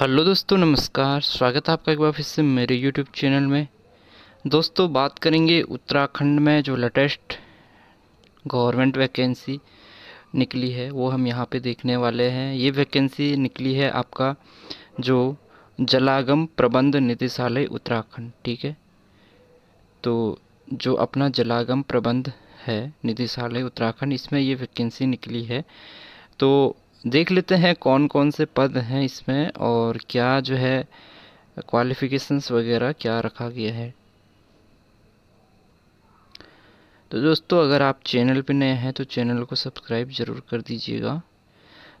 hello दोस्तों नमस्कार स्वागत है आपका एक बार फिर से मेरे यूट्यूब चैनल में दोस्तों बात करेंगे उत्तराखंड में जो लेटेस्ट गवर्नमेंट वैकेंसी निकली है वो हम यहाँ पे देखने वाले हैं ये वैकेंसी निकली है आपका जो जलागम प्रबंध निदेशालय उत्तराखंड ठीक है तो जो अपना जलागम प्रबंध है निदेशालय उत्तराखंड इसमें ये वैकेंसी निकली है तो देख लेते हैं कौन कौन से पद हैं इसमें और क्या जो है क्वालिफ़िकेशंस वगैरह क्या रखा गया है तो दोस्तों अगर आप चैनल पर नए हैं तो चैनल को सब्सक्राइब ज़रूर कर दीजिएगा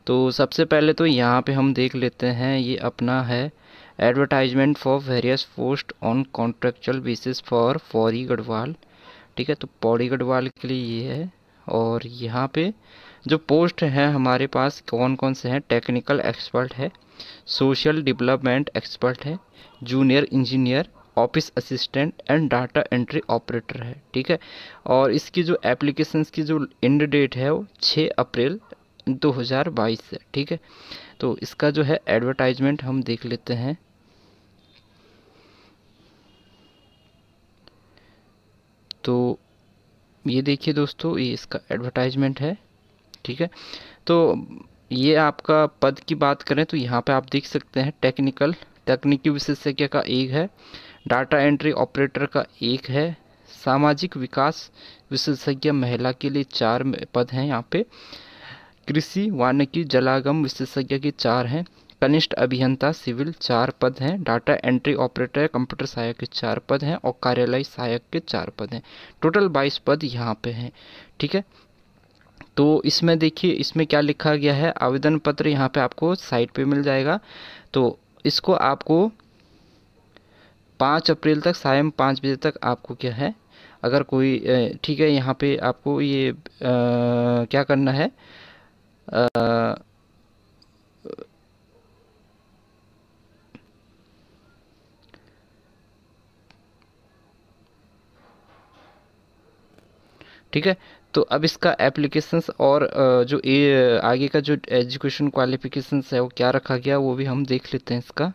तो सबसे पहले तो यहाँ पे हम देख लेते हैं ये अपना है advertisement for various post on contractual basis for Pauri Garhwal ठीक है तो पौड़ी गढ़वाल के लिए ये है और यहाँ पे जो पोस्ट हैं हमारे पास कौन कौन से हैं टेक्निकल एक्सपर्ट है सोशल डेवलपमेंट एक्सपर्ट है junior engineer office assistant and data entry operator है ठीक है और इसकी जो एप्लीकेशंस की जो एंड डेट है वो 6 अप्रैल 2022 है ठीक है तो इसका जो है एडवर्टाइजमेंट हम देख लेते हैं तो ये देखिए दोस्तों ये इसका एडवर्टाइजमेंट है ठीक है तो ये आपका पद की बात करें तो यहाँ पे आप देख सकते हैं टेक्निकल तकनीकी विशेषज्ञ का एक है डाटा एंट्री ऑपरेटर का एक है सामाजिक विकास विशेषज्ञ महिला के लिए चार पद हैं यहाँ पे कृषि वानिकी जलागम विशेषज्ञ के चार हैं कनिष्ठ अभियंता सिविल चार पद हैं डाटा एंट्री ऑपरेटर कंप्यूटर सहायक के चार पद हैं और कार्यालय सहायक के चार पद हैं टोटल बाईस पद यहाँ पे हैं ठीक है तो इसमें देखिए इसमें क्या लिखा गया है आवेदन पत्र यहाँ पे आपको साइट पे मिल जाएगा तो इसको आपको पाँच अप्रैल तक सायं पाँच बजे तक आपको क्या है अगर कोई ठीक है यहाँ पे आपको ये आ, क्या करना है आ, ठीक है तो अब इसका एप्लीकेशंस और जो ए, आगे का जो एजुकेशन क्वालिफिकेशंस है वो क्या रखा गया वो भी हम देख लेते हैं इसका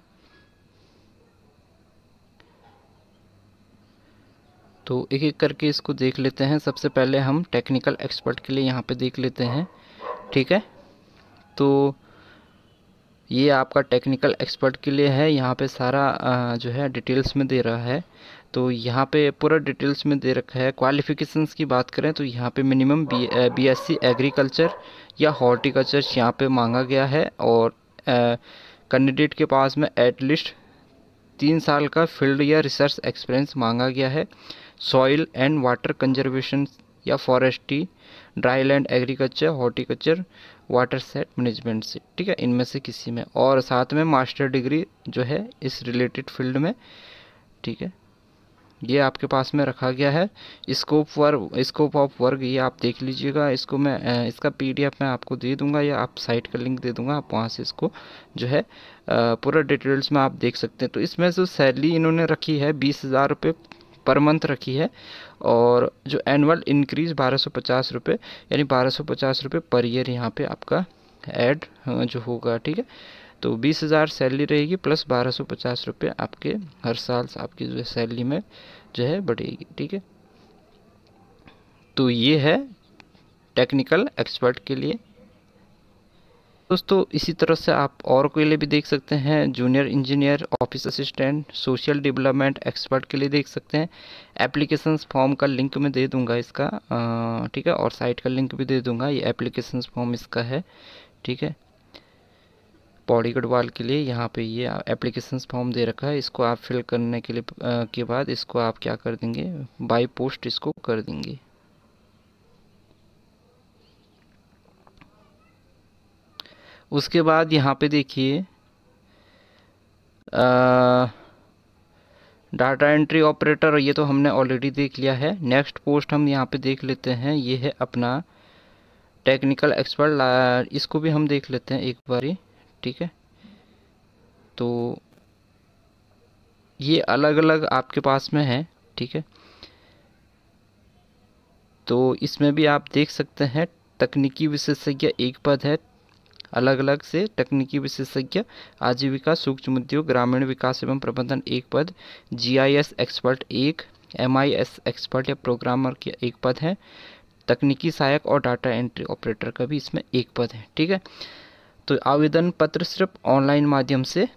तो एक एक करके इसको देख लेते हैं सबसे पहले हम टेक्निकल एक्सपर्ट के लिए यहाँ पे देख लेते हैं ठीक है तो ये आपका टेक्निकल एक्सपर्ट के लिए है यहाँ पे सारा जो है डिटेल्स में दे रहा है तो यहाँ पे पूरा डिटेल्स में दे रखा है क्वालिफिकेशंस की बात करें तो यहाँ पे मिनिमम बी बीएससी एग्रीकल्चर या हॉर्टिकल्चर यहाँ पे मांगा गया है और कैंडिडेट के पास में एटलीस्ट तीन साल का फील्ड या रिसर्च एक्सपीरियंस मांगा गया है सॉइल एंड वाटर कंजर्वेशन या forestry dry land agriculture horticulture watershed management से ठीक है इनमें से किसी में और साथ में मास्टर डिग्री जो है इस रिलेटेड फील्ड में ठीक है ये आपके पास में रखा गया है scope work scope of work ये आप देख लीजिएगा इसको मैं इसका पीडीएफ मैं आपको दे दूंगा या आप साइट का लिंक दे दूंगा आप वहाँ से इसको जो है पूरा डिटेल्स में आप देख सकते हैं तो इसमें जो सैलरी इन्होंने रखी है बीस हज़ार रुपये पर मंथ रखी है और जो एनुअल इंक्रीज़ बारह सौ पचास रुपये यानी बारह सौ पचास रुपये पर ईयर यहाँ पे आपका ऐड हाँ, जो होगा ठीक है तो बीस हज़ार सैलरी रहेगी प्लस बारह सौ पचास रुपये आपके हर साल आपकी जो सैलरी में जो है बढ़ेगी ठीक है तो ये है टेक्निकल एक्सपर्ट के लिए दोस्तों इसी तरह से आप और के लिए भी देख सकते हैं junior engineer office assistant social development expert के लिए देख सकते हैं एप्लीकेशन फॉर्म का लिंक मैं दे दूंगा इसका ठीक है और साइट का लिंक भी दे दूंगा ये एप्लीकेशन फॉर्म इसका है ठीक है पौड़ी गढ़वाल के लिए यहाँ पे ये एप्लीकेशन फॉर्म दे रखा है इसको आप फिल करने के लिए आ, के बाद इसको आप क्या कर देंगे बाई पोस्ट इसको कर देंगे उसके बाद यहाँ पे देखिए डाटा एंट्री ऑपरेटर ये तो हमने ऑलरेडी देख लिया है नेक्स्ट पोस्ट हम यहाँ पे देख लेते हैं ये है अपना टेक्निकल एक्सपर्ट इसको भी हम देख लेते हैं एक बारी ठीक है तो ये अलग अलग आपके पास में है ठीक है तो इसमें भी आप देख सकते हैं तकनीकी विशेषज्ञ एक पद है अलग अलग से तकनीकी विशेषज्ञ आजीविका सूक्ष्म उद्योग ग्रामीण विकास एवं प्रबंधन एक पद जीआईएस एक्सपर्ट एक एमआईएस एक्सपर्ट या प्रोग्रामर के एक पद है तकनीकी सहायक और डाटा एंट्री ऑपरेटर का भी इसमें एक पद है ठीक है तो आवेदन पत्र सिर्फ ऑनलाइन माध्यम से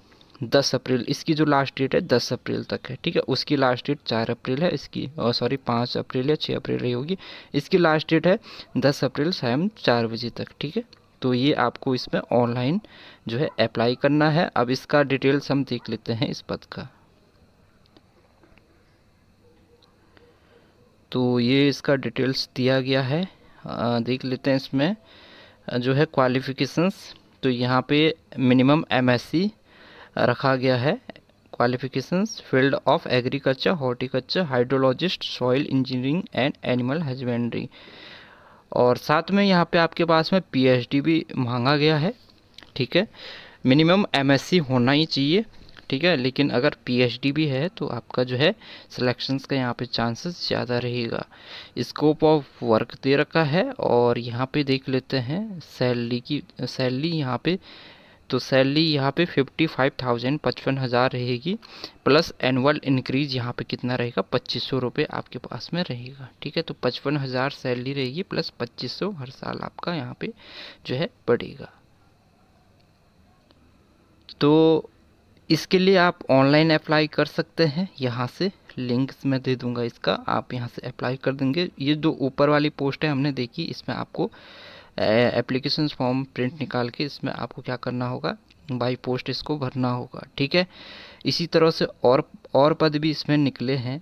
10 अप्रैल इसकी जो लास्ट डेट है 10 अप्रैल तक है ठीक है उसकी लास्ट डेट 4 अप्रैल है इसकी और सॉरी 5 अप्रैल या 6 अप्रैल ही होगी इसकी लास्ट डेट है 10 अप्रैल शाम 4 बजे तक ठीक है तो ये आपको इसमें ऑनलाइन जो है अप्लाई करना है अब इसका डिटेल्स हम देख लेते हैं इस पद का तो ये इसका डिटेल्स दिया गया है आ, देख लेते हैं इसमें जो है क्वालिफ़िकेशंस तो यहाँ पे मिनिमम एमएससी रखा गया है qualifications field of agriculture horticulture hydrologist soil engineering and animal husbandry और साथ में यहाँ पे आपके पास में पीएचडी भी मांगा गया है ठीक है मिनिमम एमएससी होना ही चाहिए ठीक है लेकिन अगर पीएचडी भी है तो आपका जो है सिलेक्शंस का यहाँ पे चांसेस ज़्यादा रहेगा स्कोप ऑफ वर्क दे रखा है और यहाँ पे देख लेते हैं सैलरी की सैलरी यहाँ पे तो सैलरी यहाँ पे फिफ्टी फाइव थाउजेंड पचपन हज़ार रहेगी प्लस एनुअल इंक्रीज यहाँ पे कितना रहेगा पच्चीस सौ रुपये आपके पास में रहेगा ठीक है तो पचपन हज़ार सैलरी रहेगी प्लस पच्चीस सौ हर साल आपका यहाँ पे जो है बढ़ेगा तो इसके लिए आप ऑनलाइन अप्लाई कर सकते हैं यहाँ से लिंक्स मैं दे दूंगा इसका आप यहाँ से अप्लाई कर देंगे ये जो ऊपर वाली पोस्ट है हमने देखी इसमें आपको एप्लीकेशन फॉर्म प्रिंट निकाल के इसमें आपको क्या करना होगा बाई पोस्ट इसको भरना होगा ठीक है इसी तरह से और और पद भी इसमें निकले हैं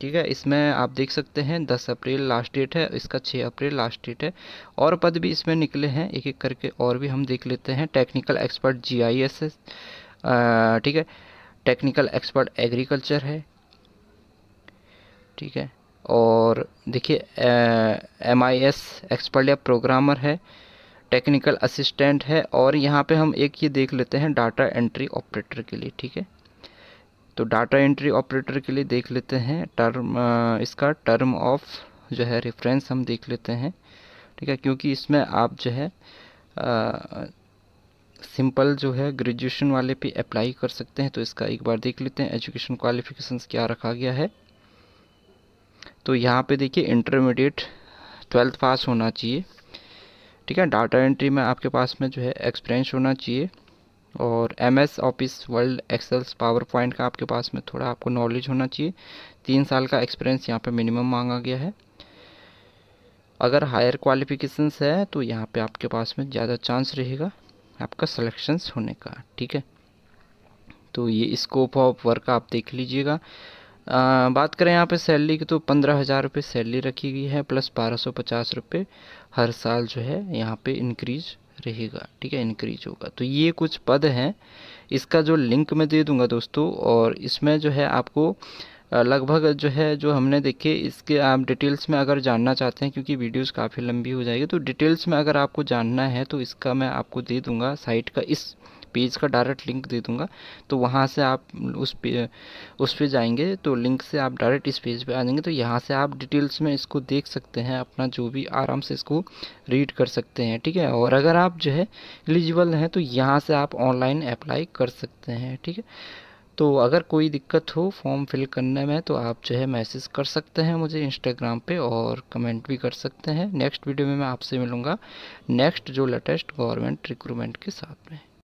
ठीक है इसमें आप देख सकते हैं दस अप्रैल लास्ट डेट है इसका छः अप्रैल लास्ट डेट है और पद भी इसमें निकले हैं एक एक करके और भी हम देख लेते हैं technical expert G I S S ठीक है टेक्निकल एक्सपर्ट एग्रीकल्चर है ठीक है और देखिए एम आई एस एक्सपर्ट या प्रोग्रामर है टेक्निकल असिस्टेंट है और यहाँ पे हम एक ये देख लेते हैं डाटा एंट्री ऑपरेटर के लिए ठीक है तो डाटा एंट्री ऑपरेटर के लिए देख लेते हैं टर्म इसका टर्म ऑफ जो है रेफरेंस हम देख लेते हैं ठीक है क्योंकि इसमें आप जो है सिंपल जो है ग्रेजुएशन वाले पे अप्लाई कर सकते हैं तो इसका एक बार देख लेते हैं एजुकेशन क्वालिफिकेशंस क्या रखा गया है तो यहाँ पे देखिए इंटरमीडिएट ट्वेल्थ पास होना चाहिए ठीक है डाटा एंट्री में आपके पास में जो है एक्सपीरियंस होना चाहिए और M S office Word Excels PowerPoint का आपके पास में थोड़ा आपको नॉलेज होना चाहिए तीन साल का एक्सपीरियंस यहाँ पे मिनिमम मांगा गया है अगर हायर क्वालिफिकेशन है तो यहाँ पे आपके पास में ज़्यादा चांस रहेगा आपका सलेक्शंस होने का ठीक है तो ये स्कोप ऑफ वर्क आप देख लीजिएगा आ, बात करें यहाँ पे सैलरी की तो पंद्रह हज़ार रुपये सैलरी रखी गई है प्लस बारह सौ पचास रुपये हर साल जो है यहाँ पे इंक्रीज रहेगा ठीक है इंक्रीज होगा तो ये कुछ पद हैं इसका जो लिंक मैं दे दूंगा दोस्तों और इसमें जो है आपको लगभग जो है जो हमने देखे इसके आप डिटेल्स में अगर जानना चाहते हैं क्योंकि वीडियोस काफ़ी लंबी हो जाएगी तो डिटेल्स में अगर आपको जानना है तो इसका मैं आपको दे दूंगा साइट का इस पेज का डायरेक्ट लिंक दे दूँगा तो वहाँ से आप उस पे उस पे जाएंगे तो लिंक से आप डायरेक्ट इस पेज पे आ जाएंगे तो यहाँ से आप डिटेल्स में इसको देख सकते हैं अपना जो भी आराम से इसको रीड कर सकते हैं ठीक है और अगर आप जो है एलिजिबल हैं तो यहाँ से आप ऑनलाइन अप्लाई कर सकते हैं ठीक है तो अगर कोई दिक्कत हो फॉर्म फिल करने में तो आप जो है मैसेज कर सकते हैं मुझे इंस्टाग्राम पे और कमेंट भी कर सकते हैं नेक्स्ट वीडियो में मैं आपसे मिलूँगा नेक्स्ट जो लेटेस्ट गवर्नमेंट रिक्रूटमेंट के साथ में